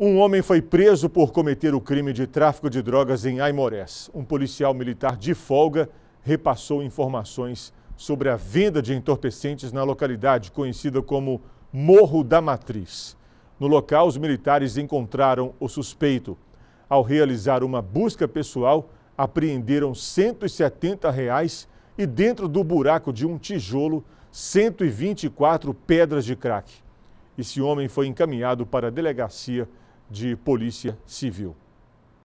Um homem foi preso por cometer o crime de tráfico de drogas em Aimorés. Um policial militar de folga repassou informações sobre a venda de entorpecentes na localidade conhecida como Morro da Matriz. No local, os militares encontraram o suspeito. Ao realizar uma busca pessoal, apreenderam R$ 170 reais e dentro do buraco de um tijolo, 124 pedras de crack. Esse homem foi encaminhado para a delegacia de Polícia Civil.